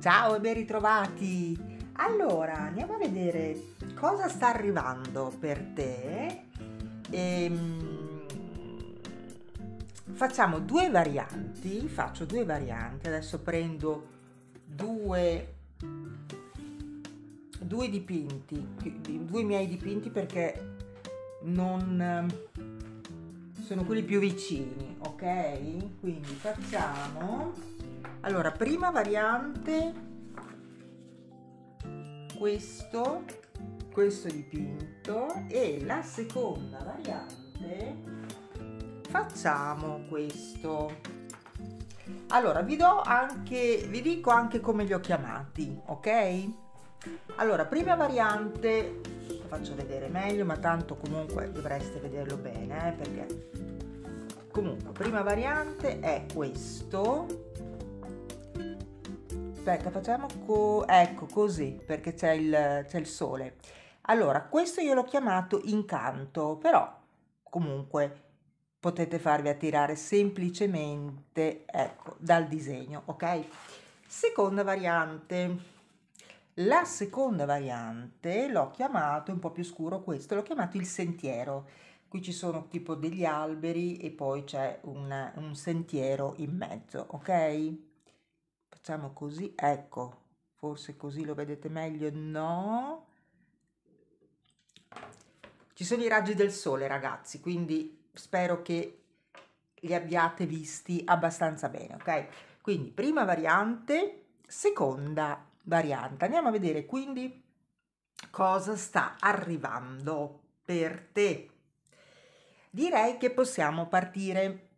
Ciao e ben ritrovati! Allora, andiamo a vedere cosa sta arrivando per te. Ehm, facciamo due varianti, faccio due varianti, adesso prendo due, due dipinti, due miei dipinti perché non sono quelli più vicini, ok? Quindi facciamo allora prima variante questo questo dipinto e la seconda variante facciamo questo allora vi do anche vi dico anche come li ho chiamati ok allora prima variante lo faccio vedere meglio ma tanto comunque dovreste vederlo bene eh, perché comunque prima variante è questo aspetta, facciamo co- ecco così perché c'è il, c'è il sole. Allora, questo io l'ho chiamato incanto, però comunque potete farvi attirare semplicemente ecco, dal disegno, ok? Seconda variante. La seconda variante l'ho chiamato, un po' più scuro questo, l'ho chiamato il sentiero. Qui ci sono tipo degli alberi e poi c'è un, un sentiero in mezzo, ok? facciamo così ecco forse così lo vedete meglio no ci sono i raggi del sole ragazzi quindi spero che li abbiate visti abbastanza bene ok quindi prima variante seconda variante andiamo a vedere quindi cosa sta arrivando per te direi che possiamo partire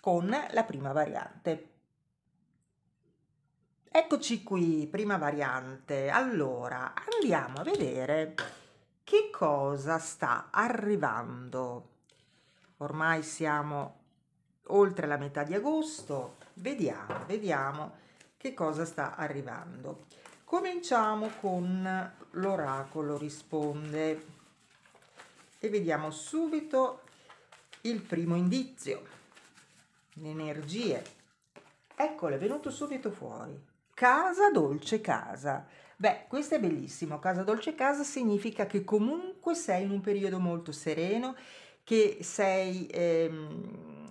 con la prima variante Eccoci qui, prima variante. Allora, andiamo a vedere che cosa sta arrivando. Ormai siamo oltre la metà di agosto, vediamo, vediamo che cosa sta arrivando. Cominciamo con l'oracolo risponde e vediamo subito il primo indizio, le energie. Eccolo, è venuto subito fuori Casa Dolce Casa. Beh, questo è bellissimo. Casa Dolce Casa significa che comunque sei in un periodo molto sereno, che sei, ehm,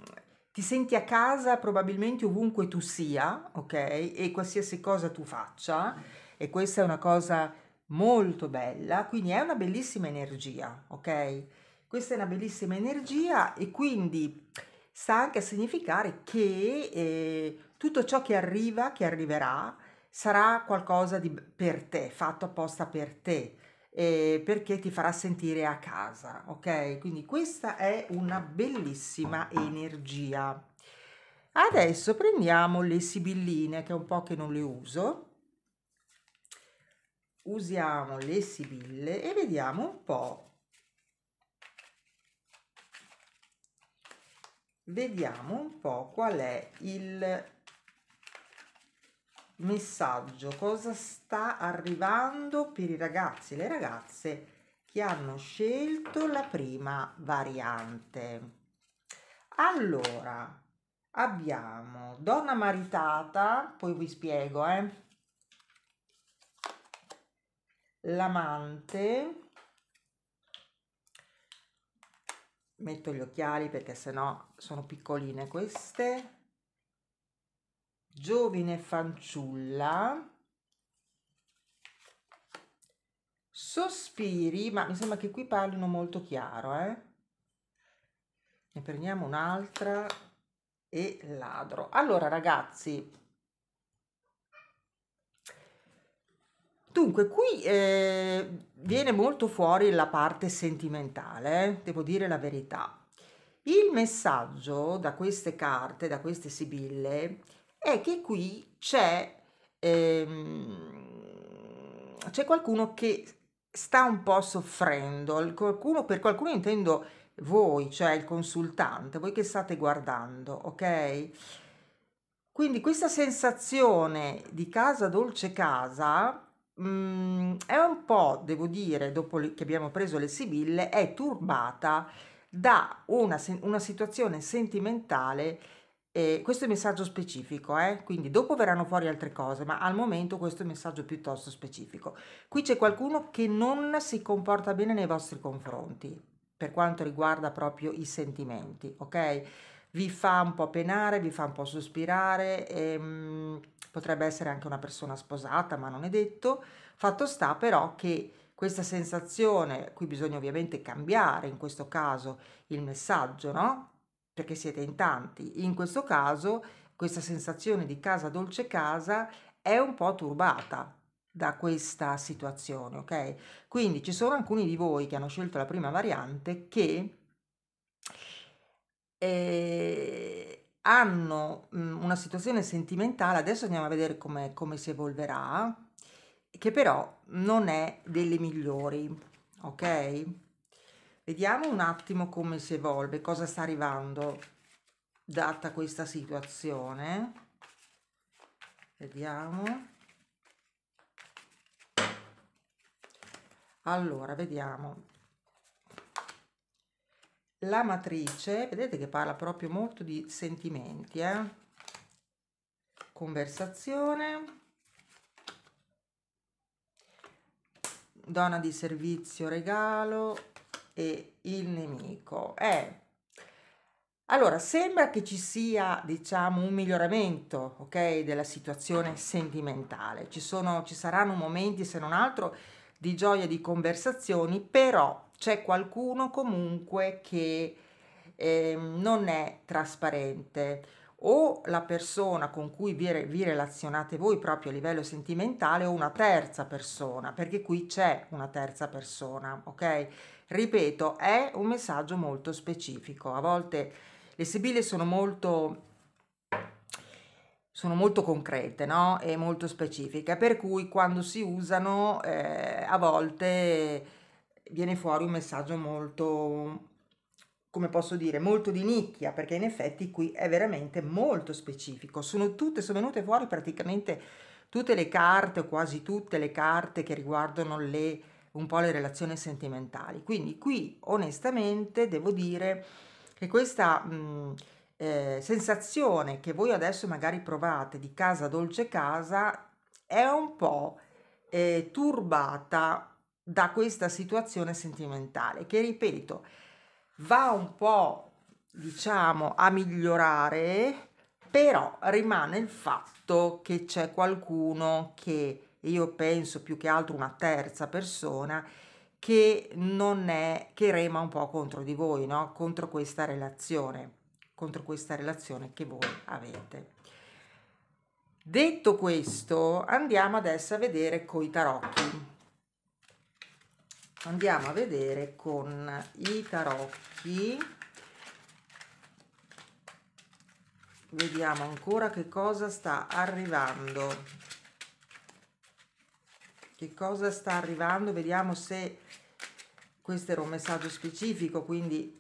ti senti a casa probabilmente ovunque tu sia, ok? E qualsiasi cosa tu faccia. E questa è una cosa molto bella, quindi è una bellissima energia, ok? Questa è una bellissima energia e quindi sta anche a significare che eh, tutto ciò che arriva, che arriverà, sarà qualcosa di, per te, fatto apposta per te, eh, perché ti farà sentire a casa, ok? Quindi questa è una bellissima energia. Adesso prendiamo le sibilline, che è un po' che non le uso. Usiamo le sibille e vediamo un po'. Vediamo un po' qual è il messaggio, cosa sta arrivando per i ragazzi e le ragazze che hanno scelto la prima variante. Allora, abbiamo donna maritata, poi vi spiego, eh. L'amante, metto gli occhiali perché sennò sono piccoline queste, giovine fanciulla, sospiri, ma mi sembra che qui parlino molto chiaro, eh? Ne prendiamo un'altra e ladro. Allora ragazzi, Dunque, qui eh, viene molto fuori la parte sentimentale, eh? devo dire la verità. Il messaggio da queste carte, da queste sibille, è è che qui c'è, ehm, c'è qualcuno che sta un po' soffrendo, qualcuno, per qualcuno intendo voi, cioè il consultante, voi che state guardando, ok? Quindi questa sensazione di casa dolce casa Mm, è un po', devo dire, dopo che abbiamo preso le sibille, è turbata da una, una situazione sentimentale e eh, questo è il messaggio specifico, eh? quindi dopo verranno fuori altre cose, ma al momento questo è un messaggio piuttosto specifico. Qui c'è qualcuno che non si comporta bene nei vostri confronti, per quanto riguarda proprio i sentimenti, ok? Vi fa un po' penare, vi fa un po' sospirare, ehm, potrebbe essere anche una persona sposata, ma non è detto. Fatto sta però che questa sensazione, qui bisogna ovviamente cambiare in questo caso il messaggio, no? perché siete in tanti. In questo caso questa sensazione di casa dolce casa è un po' turbata da questa situazione, ok? Quindi ci sono alcuni di voi che hanno scelto la prima variante che eh, hanno mh, una situazione sentimentale, adesso andiamo a vedere come, come si evolverà, che però non è delle migliori, ok? Vediamo un attimo come si evolve, cosa sta arrivando data questa situazione. Vediamo. Allora, vediamo. La matrice, vedete che parla proprio molto di sentimenti, eh? Conversazione. Donna di servizio, regalo, e il nemico. Eh. Allora, sembra che ci sia, diciamo, un miglioramento, ok, della situazione sentimentale. Ci, sono, ci saranno momenti, se non altro, di gioia, di conversazioni, però c'è qualcuno comunque che eh, non è trasparente o la persona con cui vi, vi, relazionate voi proprio a livello sentimentale o una terza persona, perché qui c'è una terza persona, ok? Ripeto, è un messaggio molto specifico. A volte le sibille sono molto sono molto concrete no? e molto specifiche, per cui quando si usano eh, a volte viene fuori un messaggio molto, come posso dire, molto di nicchia, perché in effetti qui è veramente molto specifico. Sono tutte, sono venute fuori praticamente tutte le carte, o quasi tutte le carte che riguardano le un po' le relazioni sentimentali. Quindi qui onestamente devo dire che questa mh, eh, sensazione che voi adesso magari provate di casa dolce casa è un po' eh, turbata da questa situazione sentimentale che ripeto va un po' diciamo a migliorare però rimane il fatto che c'è qualcuno che io penso più che altro una terza persona che non è che rema un po' contro di voi, no? Contro questa relazione, contro questa relazione che voi avete. Detto questo, andiamo adesso a vedere coi tarocchi. Andiamo a vedere con i tarocchi. Vediamo ancora che cosa sta arrivando che cosa sta arrivando vediamo se questo era un messaggio specifico quindi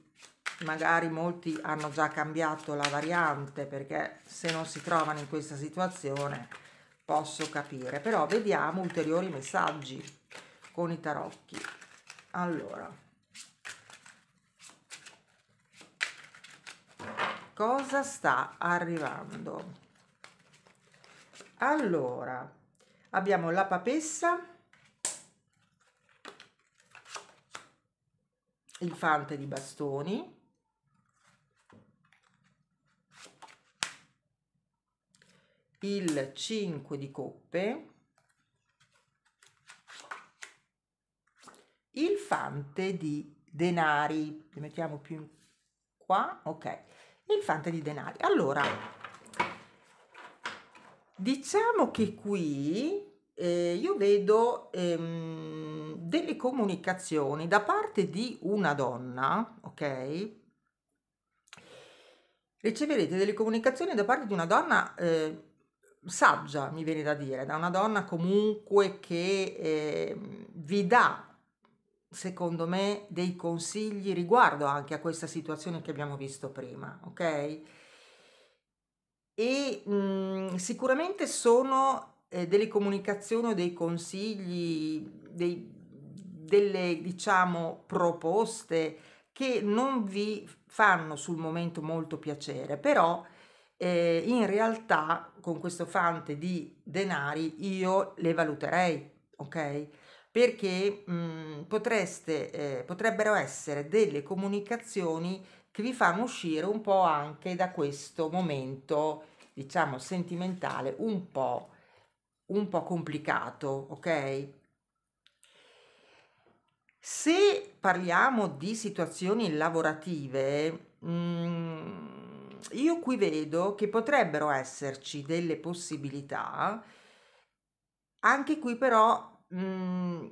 magari molti hanno già cambiato la variante perché se non si trovano in questa situazione posso capire però vediamo ulteriori messaggi con i tarocchi allora cosa sta arrivando allora abbiamo la papessa Infante di bastoni. Il 5 di coppe. Il fante di denari. Li mettiamo più qua. Ok. Il fante di denari. Allora, diciamo che qui eh, io vedo ehm, delle comunicazioni da parte di una donna, ok? Riceverete delle comunicazioni da parte di una donna eh, saggia, mi viene da dire, da una donna comunque che eh, vi dà, secondo me, dei consigli riguardo anche a questa situazione che abbiamo visto prima, ok? E mh, mm, sicuramente sono eh, delle comunicazioni o dei consigli, dei, delle diciamo proposte che non vi fanno sul momento molto piacere, però eh, in realtà con questo fante di denari io le valuterei, ok? Perché mh, mm, potreste, eh, potrebbero essere delle comunicazioni che vi fanno uscire un po' anche da questo momento, diciamo, sentimentale, un po' un po' complicato, ok? Se parliamo di situazioni lavorative, mh, mm, io qui vedo che potrebbero esserci delle possibilità, anche qui però mh, mm,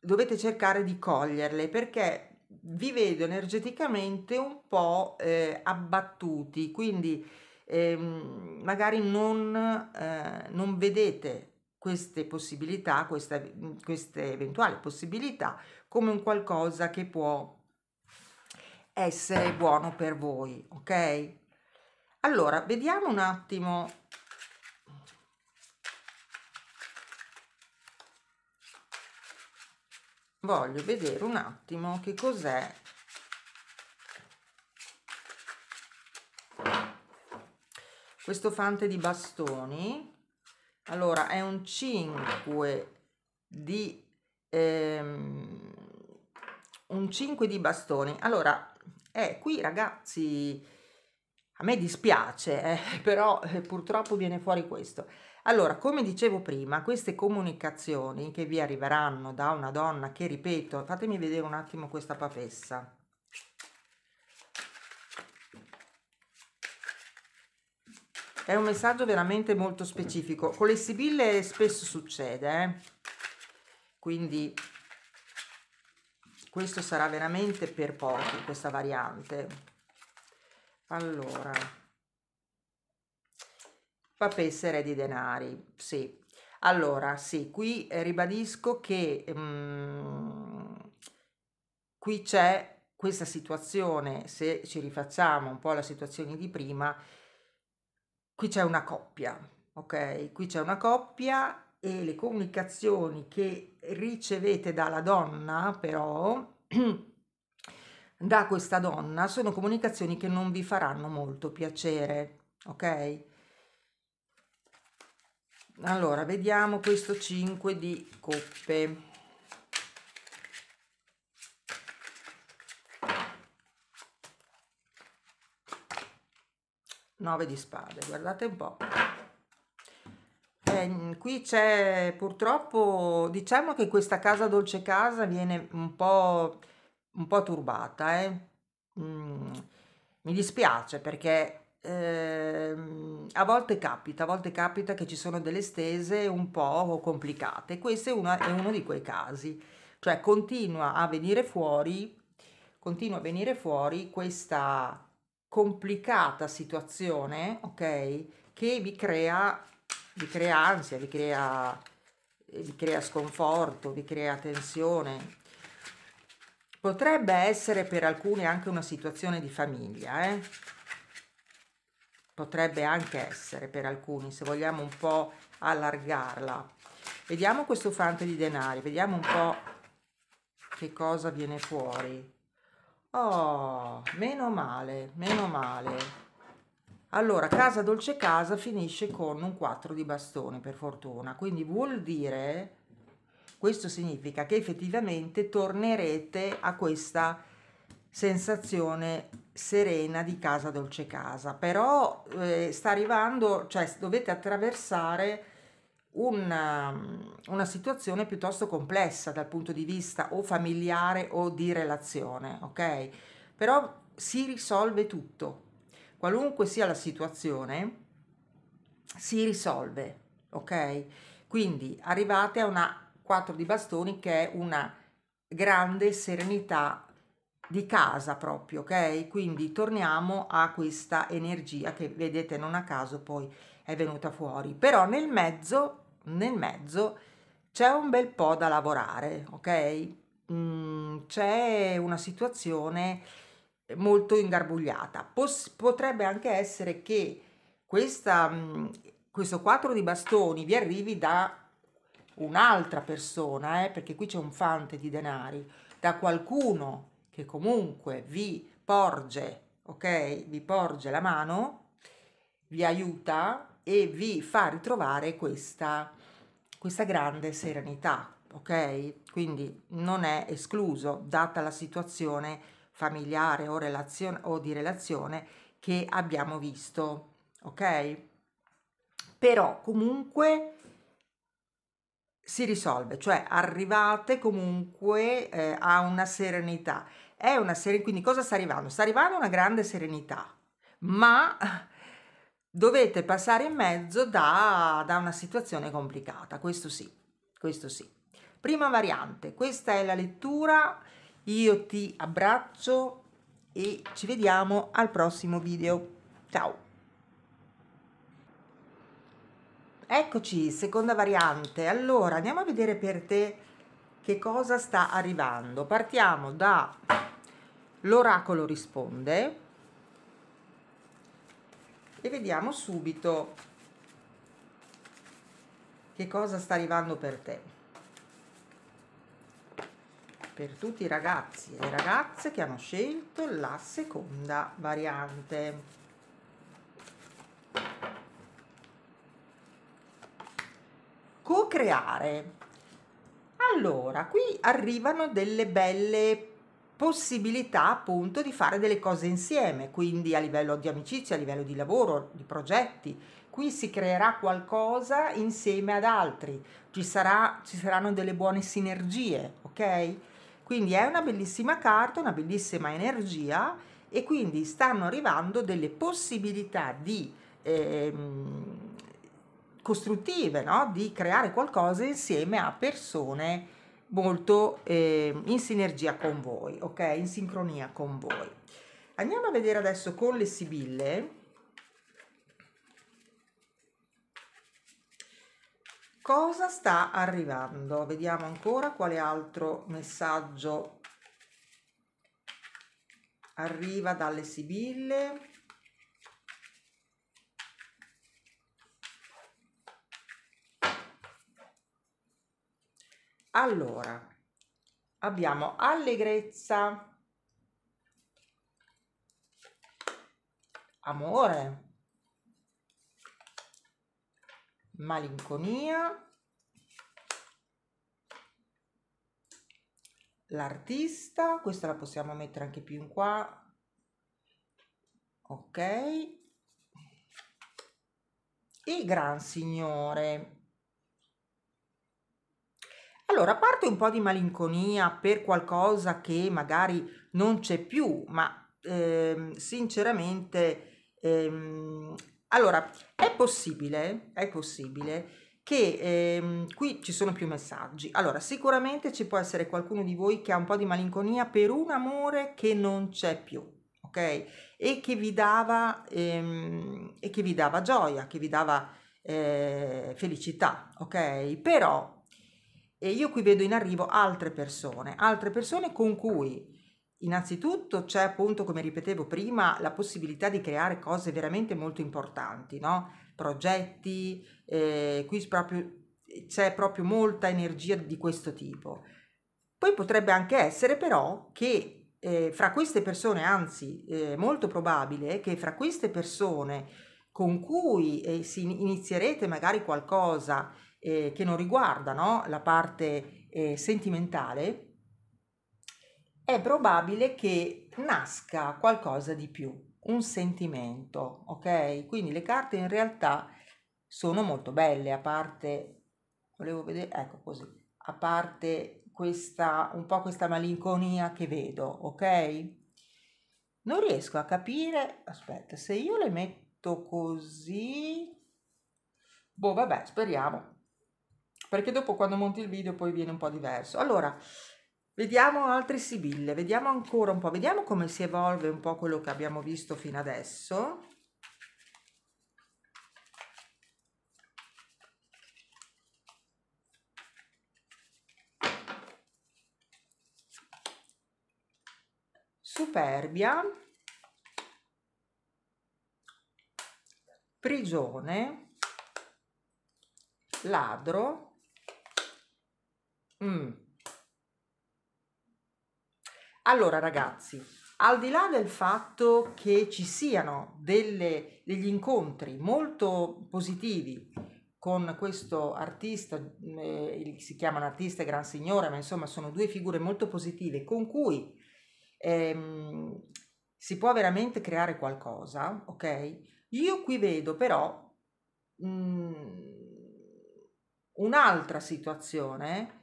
dovete cercare di coglierle perché vi vedo energeticamente un po' eh, abbattuti, quindi ehm, magari non, eh, non, vedete queste possibilità, queste, mm, queste eventuali possibilità come un qualcosa che può essere buono per voi, ok? Allora, vediamo un attimo voglio vedere un attimo che cos'è questo fante di bastoni allora è un 5 di ehm, un 5 di bastoni allora eh, qui ragazzi a me dispiace eh, però eh, purtroppo viene fuori questo allora come dicevo prima queste comunicazioni che vi arriveranno da una donna che ripeto fatemi vedere un attimo questa papessa È un messaggio veramente molto specifico. Con le sibille spesso succede, eh? quindi questo sarà veramente per pochi, questa variante. Allora, papà papessere di denari, sì. Allora, sì, qui eh, ribadisco che um, qui c'è questa situazione, se ci rifacciamo un po' alla situazione di prima, qui c'è una coppia, ok? Qui c'è una coppia e le comunicazioni che ricevete dalla donna, però, da questa donna, sono comunicazioni che non vi faranno molto piacere, ok? Allora, vediamo questo 5 di coppe. 9 di spade, guardate un po'. Eh, qui c'è purtroppo, diciamo che questa casa dolce casa viene un po', un po turbata, eh. mm, mi dispiace perché eh, a volte capita, a volte capita che ci sono delle stese un po' complicate, questo è, una, è uno di quei casi, cioè continua a venire fuori, continua a venire fuori questa complicata situazione, ok? Che vi crea, vi crea ansia, vi crea, vi crea sconforto, vi crea tensione. Potrebbe essere per alcuni anche una situazione di famiglia, eh? potrebbe anche essere per alcuni, se vogliamo un po' allargarla. Vediamo questo fante di denari, vediamo un po' che cosa viene fuori. Oh, meno male, meno male. Allora, casa dolce casa finisce con un 4 di bastoni, per fortuna. Quindi vuol dire, questo significa che effettivamente tornerete a questa sensazione serena di casa dolce casa. Però eh, sta arrivando, cioè dovete attraversare una, um, una, situazione piuttosto complessa dal punto di vista o familiare o di relazione, ok? Però si risolve tutto, qualunque sia la situazione, si risolve, ok? Quindi arrivate a una 4 di bastoni che è una grande serenità di casa proprio, ok? Quindi torniamo a questa energia che vedete non a caso poi è venuta fuori, però nel mezzo nel mezzo c'è un bel po' da lavorare, ok? Mm, c'è una situazione molto ingarbugliata. Pos- potrebbe anche essere che questa, mm, questo 4 di bastoni vi arrivi da un'altra persona, eh, perché qui c'è un fante di denari, da qualcuno che comunque vi porge, ok? Vi porge la mano, vi aiuta, e vi fa ritrovare questa, questa grande serenità, ok? Quindi non è escluso, data la situazione familiare o, relazione, o di relazione che abbiamo visto, ok? Però comunque si risolve, cioè arrivate comunque eh, a una serenità. È una serenità, quindi cosa sta arrivando? Sta arrivando una grande serenità, ma dovete passare in mezzo da, da una situazione complicata, questo sì, questo sì. Prima variante, questa è la lettura, io ti abbraccio e ci vediamo al prossimo video. Ciao! Eccoci, seconda variante. Allora, andiamo a vedere per te che cosa sta arrivando. Partiamo da l'oracolo risponde e vediamo subito che cosa sta arrivando per te per tutti i ragazzi e le ragazze che hanno scelto la seconda variante co-creare allora qui arrivano delle belle possibilità appunto di fare delle cose insieme, quindi a livello di amicizia, a livello di lavoro, di progetti. Qui si creerà qualcosa insieme ad altri, ci, sarà, ci saranno delle buone sinergie, ok? Quindi è una bellissima carta, una bellissima energia e quindi stanno arrivando delle possibilità di, eh, costruttive, no? di creare qualcosa insieme a persone molto eh, in sinergia con voi, ok? In sincronia con voi. Andiamo a vedere adesso con le sibille cosa sta arrivando. Vediamo ancora quale altro messaggio arriva dalle sibille. Allora, abbiamo allegrezza, amore, malinconia, l'artista, questa la possiamo mettere anche più in qua, ok, il gran signore. Allora, a parte un po' di malinconia per qualcosa che magari non c'è più, ma ehm, sinceramente, ehm, allora, è possibile, è possibile che ehm, qui ci sono più messaggi. Allora, sicuramente ci può essere qualcuno di voi che ha un po' di malinconia per un amore che non c'è più, ok? E che vi dava, ehm, e che vi dava gioia, che vi dava eh, felicità, ok? Però e io qui vedo in arrivo altre persone, altre persone con cui innanzitutto c'è appunto, come ripetevo prima, la possibilità di creare cose veramente molto importanti, no? progetti, eh, qui proprio, c'è proprio molta energia di questo tipo. Poi potrebbe anche essere però che eh, fra queste persone, anzi è eh, molto probabile che fra queste persone con cui eh, si inizierete magari qualcosa eh, che non riguardano la parte eh, sentimentale, è probabile che nasca qualcosa di più, un sentimento, ok? Quindi le carte in realtà sono molto belle, a parte, volevo vedere, ecco così, a parte questa, un po' questa malinconia che vedo, ok? Non riesco a capire, aspetta, se io le metto così, boh vabbè, speriamo perché dopo quando monti il video poi viene un po' diverso. Allora, vediamo altre sibille, vediamo ancora un po', vediamo come si evolve un po' quello che abbiamo visto fino adesso. Superbia, prigione, ladro, Mm. Allora ragazzi, al di là del fatto che ci siano delle, degli incontri molto positivi con questo artista, eh, si chiama un artista gran signore, ma insomma sono due figure molto positive con cui ehm, si può veramente creare qualcosa, ok? Io qui vedo però mh, mm, un'altra situazione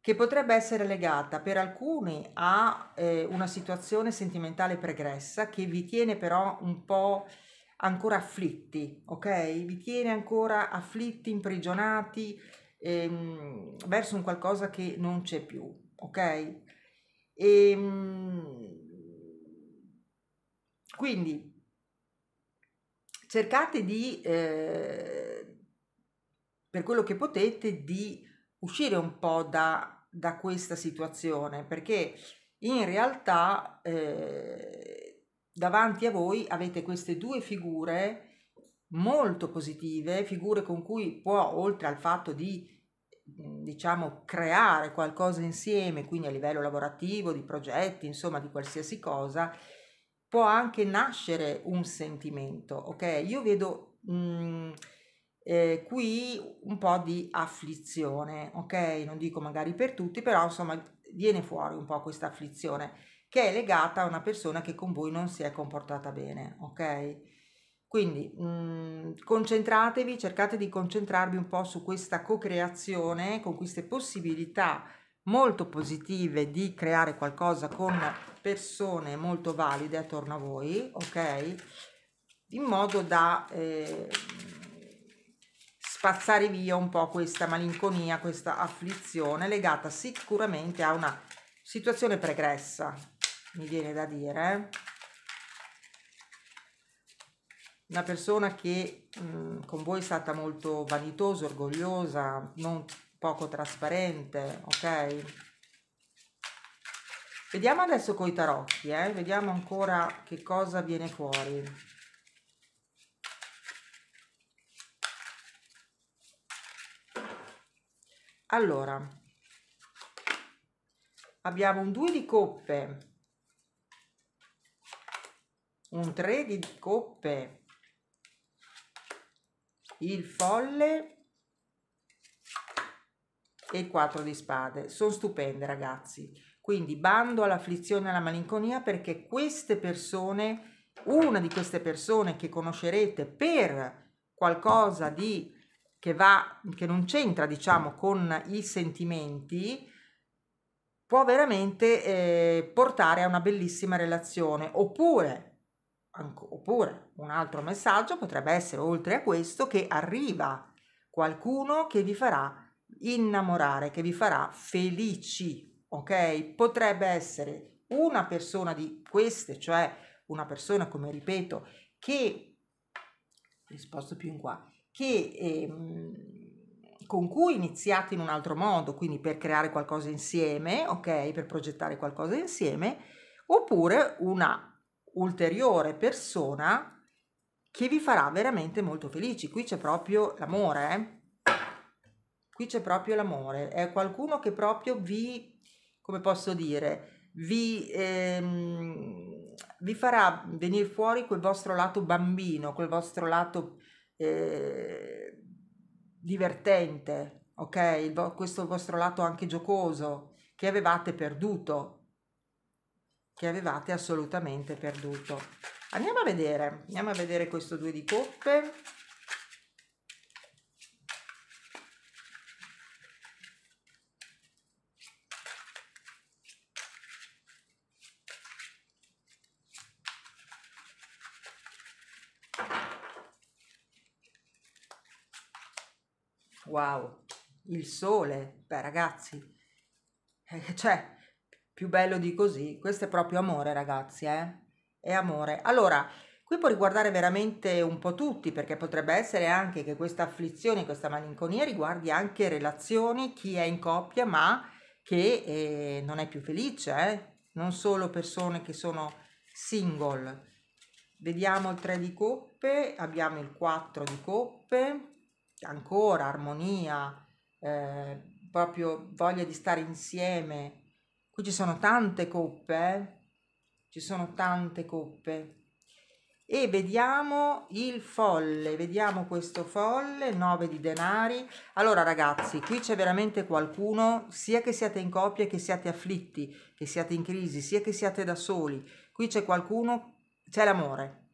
che potrebbe essere legata per alcuni a eh, una situazione sentimentale pregressa che vi tiene però un po' ancora afflitti, ok? Vi tiene ancora afflitti, imprigionati ehm, verso un qualcosa che non c'è più, ok? E, ehm, quindi cercate di, eh, per quello che potete, di uscire un po' da, da questa situazione perché in realtà eh, davanti a voi avete queste due figure molto positive, figure con cui può, oltre al fatto di diciamo creare qualcosa insieme, quindi a livello lavorativo, di progetti, insomma di qualsiasi cosa, può anche nascere un sentimento, ok? Io vedo mh, mm, eh, qui un po' di afflizione, ok? Non dico magari per tutti, però insomma viene fuori un po' questa afflizione che è legata a una persona che con voi non si è comportata bene, ok? Quindi mh, mm, concentratevi, cercate di concentrarvi un po' su questa co-creazione con queste possibilità molto positive di creare qualcosa con persone molto valide attorno a voi, ok? In modo da eh, spazzare via un po' questa malinconia, questa afflizione legata sicuramente a una situazione pregressa, mi viene da dire. Eh. Una persona che mh, mm, con voi è stata molto vanitosa, orgogliosa, non poco trasparente, ok? Vediamo adesso coi tarocchi, eh? vediamo ancora che cosa viene fuori. allora abbiamo un 2 di coppe un 3 di coppe il folle e 4 di spade sono stupende ragazzi quindi bando all'afflizione e alla malinconia perché queste persone una di queste persone che conoscerete per qualcosa di che, va, che non c'entra diciamo con i sentimenti può veramente eh, portare a una bellissima relazione oppure, anco, oppure un altro messaggio potrebbe essere oltre a questo che arriva qualcuno che vi farà innamorare che vi farà felici ok potrebbe essere una persona di queste cioè una persona come ripeto che risposto più in qua che, eh, con cui iniziate in un altro modo, quindi per creare qualcosa insieme, ok, per progettare qualcosa insieme, oppure una ulteriore persona che vi farà veramente molto felici. Qui c'è proprio l'amore, eh? qui c'è proprio l'amore, è qualcuno che proprio vi, come posso dire, vi, ehm, vi farà venire fuori quel vostro lato bambino, quel vostro lato eh, divertente, ok? Vo- questo vostro lato anche giocoso che avevate perduto, che avevate assolutamente perduto. Andiamo a vedere, andiamo a vedere questo due di coppe. Wow, il sole, beh ragazzi, eh, cioè, più bello di così, questo è proprio amore ragazzi, eh? È amore. Allora, qui può riguardare veramente un po' tutti, perché potrebbe essere anche che questa afflizione, questa malinconia riguardi anche relazioni, chi è in coppia, ma che eh, non è più felice, eh? Non solo persone che sono single. Vediamo il 3 di coppe, abbiamo il 4 di coppe, ancora armonia, eh, proprio voglia di stare insieme. Qui ci sono tante coppe, eh? ci sono tante coppe. E vediamo il folle, vediamo questo folle, 9 di denari. Allora ragazzi, qui c'è veramente qualcuno, sia che siate in coppia, che siate afflitti, che siate in crisi, sia che siate da soli. Qui c'è qualcuno, c'è l'amore,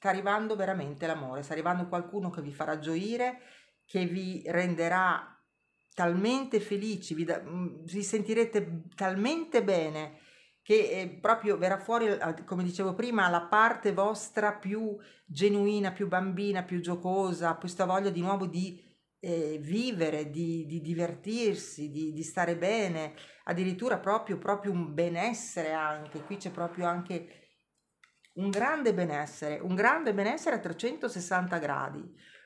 sta arrivando veramente l'amore, sta arrivando qualcuno che vi farà gioire, che vi renderà talmente felici, vi, da, mm, vi sentirete talmente bene che eh, proprio verrà fuori, eh, come dicevo prima, la parte vostra più genuina, più bambina, più giocosa, questa voglia di nuovo di eh, vivere, di, di divertirsi, di, di, stare bene, addirittura proprio, proprio un benessere anche, qui c'è proprio anche un grande benessere, un grande benessere a 360 gradi.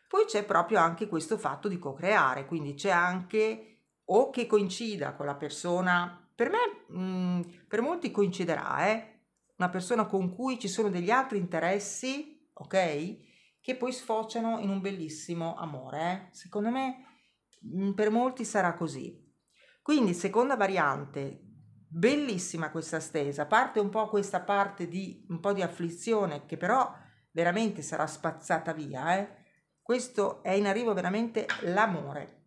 Poi c'è proprio anche questo fatto di co-creare, quindi c'è anche o che coincida con la persona, per me, mh, mm, per molti coinciderà, eh? una persona con cui ci sono degli altri interessi, ok? Che poi sfociano in un bellissimo amore. Eh? Secondo me mh, mm, per molti sarà così. Quindi seconda variante, bellissima questa stesa, parte un po' questa parte di un po' di afflizione che però veramente sarà spazzata via, eh? Questo è in arrivo veramente l'amore.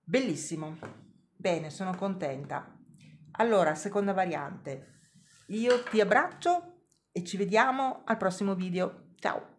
Bellissimo. Bene, sono contenta. Allora, seconda variante. Io ti abbraccio e ci vediamo al prossimo video. Ciao.